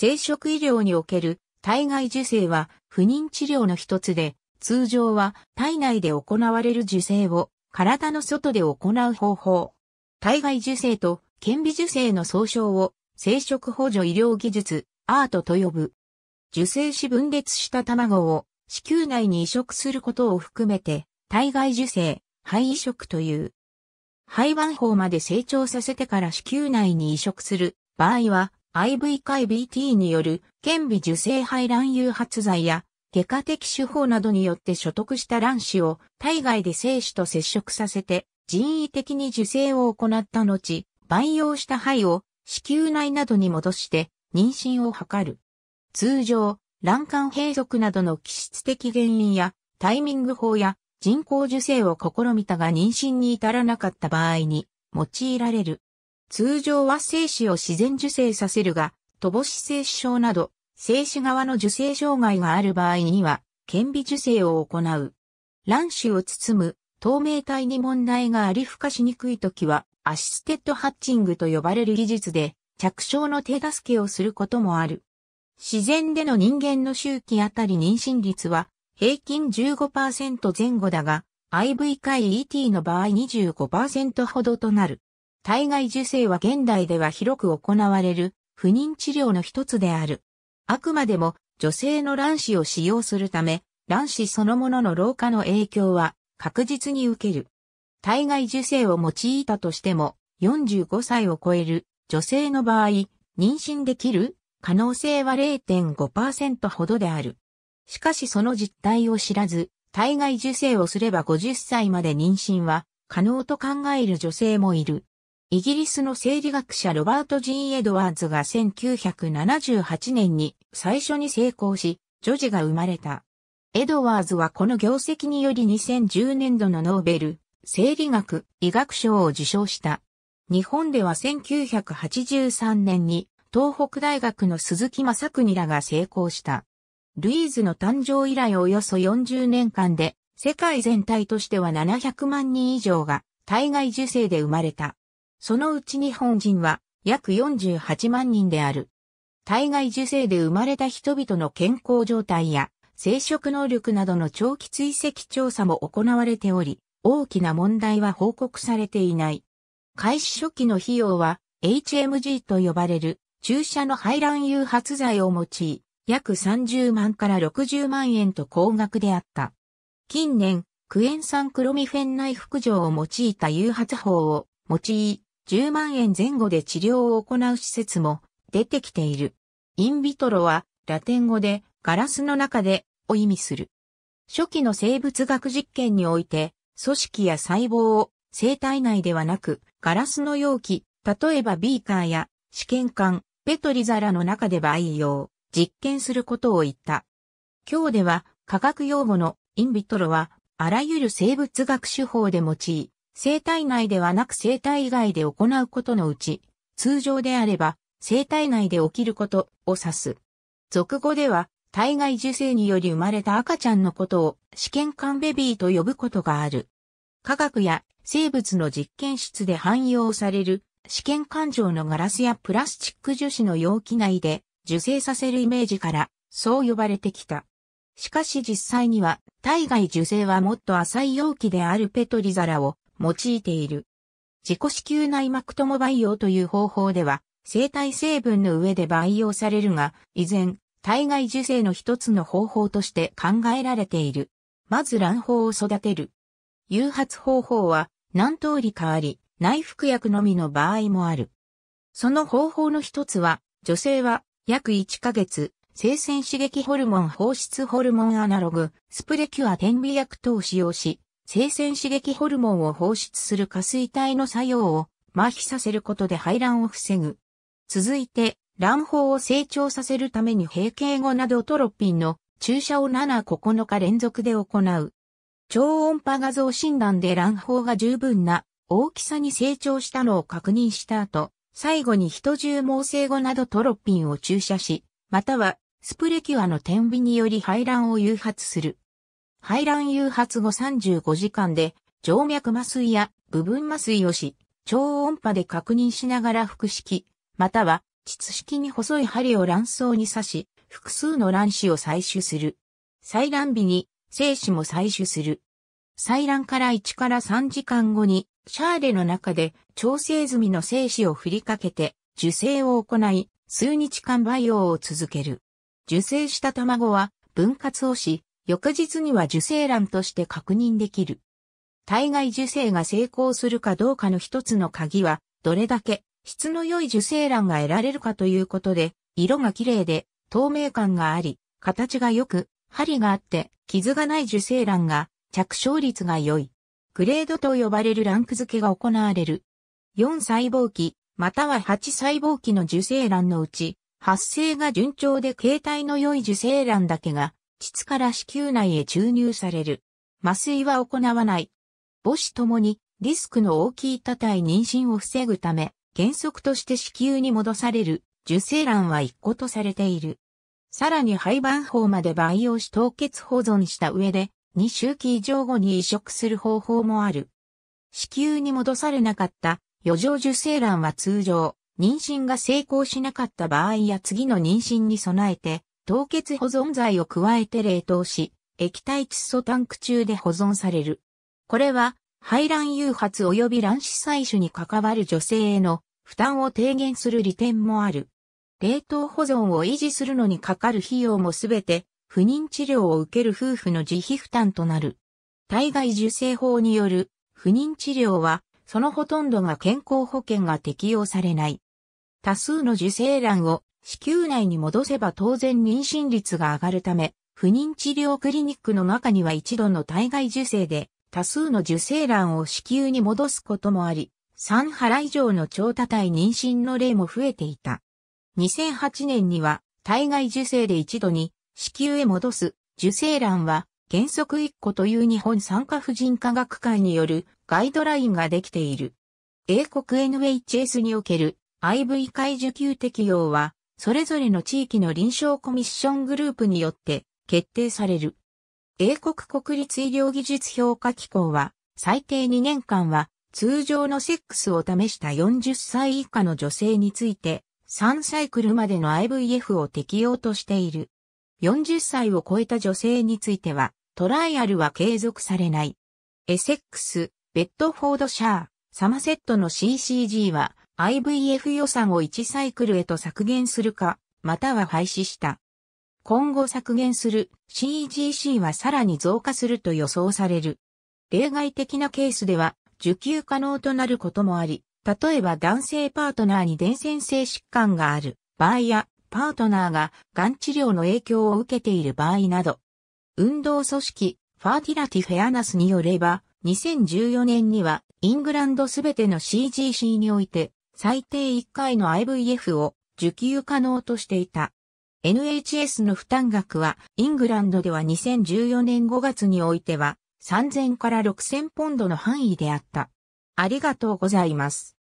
生殖医療における体外受精は不妊治療の一つで、通常は体内で行われる受精を体の外で行う方法。体外受精と顕微受精の総称を生殖補助医療技術、アートと呼ぶ。受精し分裂した卵を子宮内に移植することを含めて、体外受精、肺移植という。肺盤胞まで成長させてから子宮内に移植する場合は、IV 回 BT による、顕微受精肺卵誘発剤や、外科的手法などによって所得した卵子を体外で精子と接触させて人為的に受精を行った後、培養した肺を子宮内などに戻して妊娠を図る。通常、卵管閉塞などの気質的原因やタイミング法や人工受精を試みたが妊娠に至らなかった場合に用いられる。通常は精子を自然受精させるが、乏し精子症など、精子側の受精障害がある場合には、顕微受精を行う。卵子を包む透明体に問題があり孵化しにくい時は、アシステッドハッチングと呼ばれる技術で、着床の手助けをすることもある。自然での人間の周期あたり妊娠率は、平均15%前後だが、IV 回 ET の場合25%ほどとなる。体外受精は現代では広く行われる不妊治療の一つである。あくまでも女性の卵子を使用するため、卵子そのものの老化の影響は確実に受ける。体外受精を用いたとしても、45歳を超える女性の場合、妊娠できる可能性は0.5%ほどである。しかしその実態を知らず、体外受精をすれば50歳まで妊娠は可能と考える女性もいる。イギリスの生理学者ロバート・ジーン・エドワーズが1978年に最初に成功し、女児が生まれた。エドワーズはこの業績により2010年度のノーベル、生理学、医学賞を受賞した。日本では1983年に東北大学の鈴木正国らが成功した。ルイーズの誕生以来およそ40年間で世界全体としては700万人以上が体外受精で生まれた。そのうち日本人は約48万人である。体外受精で生まれた人々の健康状態や生殖能力などの長期追跡調査も行われており、大きな問題は報告されていない。開始初期の費用は HMG と呼ばれる注射の排卵誘発剤を用い、約30万から60万円と高額であった。近年、クエン酸クロミフェン内服副錠を用いた誘発法を用い、10万円前後で治療を行う施設も出てきている。インビトロはラテン語でガラスの中でを意味する。初期の生物学実験において組織や細胞を生体内ではなくガラスの容器、例えばビーカーや試験管、ペトリ皿の中で培養、実験することを言った。今日では科学用語のインビトロはあらゆる生物学手法で用い、生体内ではなく生体以外で行うことのうち、通常であれば、生体内で起きることを指す。俗語では、体外受精により生まれた赤ちゃんのことを試験管ベビーと呼ぶことがある。科学や生物の実験室で汎用される試験管状のガラスやプラスチック樹脂の容器内で受精させるイメージからそう呼ばれてきた。しかし実際には体外受精はもっと浅い容器であるペトリ皿を用いている。自己子宮内膜とも培養という方法では、生体成分の上で培養されるが、依然、体外受精の一つの方法として考えられている。まず卵胞を育てる。誘発方法は何通り変わり、内服薬のみの場合もある。その方法の一つは、女性は約1ヶ月、生鮮刺激ホルモン放出ホルモンアナログ、スプレキュア点鼻薬等を使用し、生鮮刺激ホルモンを放出する下水体の作用を麻痺させることで排卵を防ぐ。続いて、卵胞を成長させるために閉経後などトロピンの注射を7、9日連続で行う。超音波画像診断で卵胞が十分な大きさに成長したのを確認した後、最後に人中毛性後などトロピンを注射し、またはスプレキュアの点鼻により排卵を誘発する。排卵誘発後35時間で、静脈麻酔や部分麻酔をし、超音波で確認しながら腹式、または膣式に細い針を卵巣に刺し、複数の卵子を採取する。採卵日に精子も採取する。採卵から1から3時間後に、シャーレの中で調整済みの精子を振りかけて、受精を行い、数日間培養を続ける。受精した卵は分割をし、翌日には受精卵として確認できる。体外受精が成功するかどうかの一つの鍵は、どれだけ質の良い受精卵が得られるかということで、色が綺麗で透明感があり、形が良く、針があって傷がない受精卵が着床率が良い。グレードと呼ばれるランク付けが行われる。4細胞期、または8細胞期の受精卵のうち、発生が順調で形態の良い受精卵だけが膣から子宮内へ注入される。麻酔は行わない。母子ともにリスクの大きい多体妊娠を防ぐため、原則として子宮に戻される受精卵は1個とされている。さらに廃盤法まで培養し凍結保存した上で、2周期以上後に移植する方法もある。子宮に戻されなかった余剰受精卵は通常、妊娠が成功しなかった場合や次の妊娠に備えて、凍結保存剤を加えて冷凍し、液体窒素タンク中で保存される。これは、排卵誘発及び卵子採取に関わる女性への負担を低減する利点もある。冷凍保存を維持するのにかかる費用もすべて不妊治療を受ける夫婦の自費負担となる。体外受精法による不妊治療はそのほとんどが健康保険が適用されない。多数の受精卵を子宮内に戻せば当然妊娠率が上がるため、不妊治療クリニックの中には一度の体外受精で多数の受精卵を子宮に戻すこともあり、3腹以上の超多体妊娠の例も増えていた。2008年には体外受精で一度に子宮へ戻す受精卵は原則1個という日本産科婦人科学会によるガイドラインができている。英国 NHS における IV 会受給適用はそれぞれの地域の臨床コミッショングループによって決定される。英国国立医療技術評価機構は、最低2年間は、通常のセックスを試した40歳以下の女性について、3サイクルまでの IVF を適用としている。40歳を超えた女性については、トライアルは継続されない。エセックス、ベッドフォードシャー、サマセットの CCG は、IVF 予算を1サイクルへと削減するか、または廃止した。今後削減する c g c はさらに増加すると予想される。例外的なケースでは受給可能となることもあり、例えば男性パートナーに伝染性疾患がある場合や、パートナーががん治療の影響を受けている場合など、運動組織、ファーティラティフェアナスによれば、2014年にはイングランドすべての CGC において最低1回の IVF を受給可能としていた。NHS の負担額は、イングランドでは2014年5月においては、3000から6000ポンドの範囲であった。ありがとうございます。